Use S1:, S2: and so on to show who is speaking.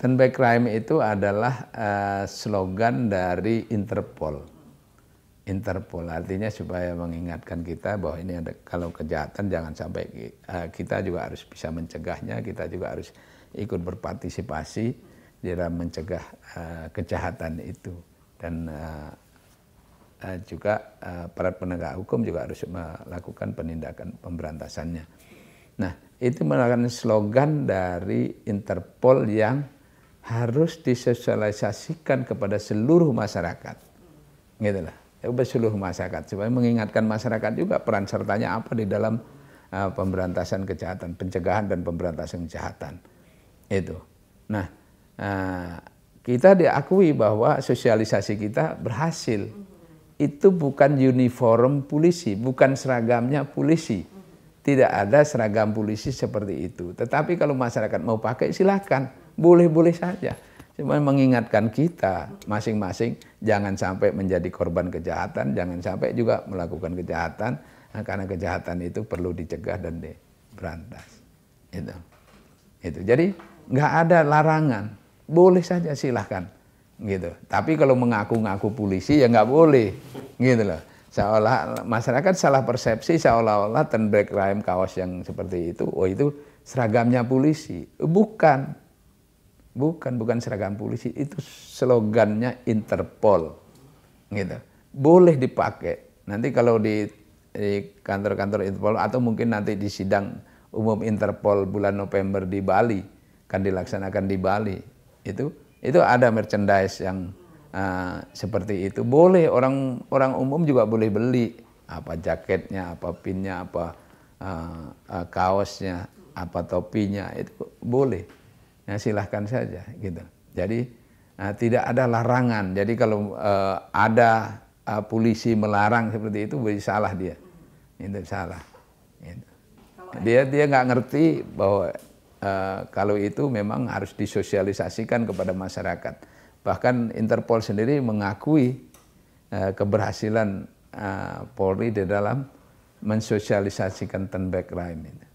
S1: Turn back crime itu adalah uh, slogan dari Interpol. Interpol artinya supaya mengingatkan kita bahwa ini ada kalau kejahatan jangan sampai uh, kita juga harus bisa mencegahnya, kita juga harus ikut berpartisipasi dalam mencegah uh, kejahatan itu dan uh, uh, juga uh, para penegak hukum juga harus melakukan penindakan pemberantasannya. Nah, itu merupakan slogan dari Interpol yang harus disosialisasikan kepada seluruh masyarakat. Gitu lah. Ya, seluruh masyarakat supaya mengingatkan masyarakat juga peran sertanya apa di dalam uh, pemberantasan kejahatan, pencegahan dan pemberantasan kejahatan. Itu. Nah, uh, kita diakui bahwa sosialisasi kita berhasil. Itu bukan uniform polisi, bukan seragamnya polisi. Tidak ada seragam polisi seperti itu. Tetapi kalau masyarakat mau pakai silahkan boleh-boleh saja. Cuma mengingatkan kita masing-masing jangan sampai menjadi korban kejahatan, jangan sampai juga melakukan kejahatan nah, karena kejahatan itu perlu dicegah dan diberantas. Itu. Itu. Jadi nggak ada larangan, boleh saja silahkan gitu. Tapi kalau mengaku-ngaku polisi ya nggak boleh gitu loh. Seolah masyarakat salah persepsi seolah-olah black rayam kaos yang seperti itu, oh itu seragamnya polisi. Bukan, Bukan, bukan seragam polisi. Itu slogannya Interpol. Gitu. Boleh dipakai. Nanti kalau di kantor-kantor Interpol atau mungkin nanti di sidang umum Interpol bulan November di Bali kan dilaksanakan di Bali itu itu ada merchandise yang uh, seperti itu boleh orang orang umum juga boleh beli apa jaketnya apa pinnya apa uh, uh, kaosnya apa topinya itu boleh ya silahkan saja gitu. Jadi nah, tidak ada larangan. Jadi kalau eh, ada eh, polisi melarang seperti itu, salah dia, itu salah. Gitu. Dia dia nggak ngerti bahwa eh, kalau itu memang harus disosialisasikan kepada masyarakat. Bahkan Interpol sendiri mengakui eh, keberhasilan eh, Polri di dalam mensosialisasikan turn back crime ini.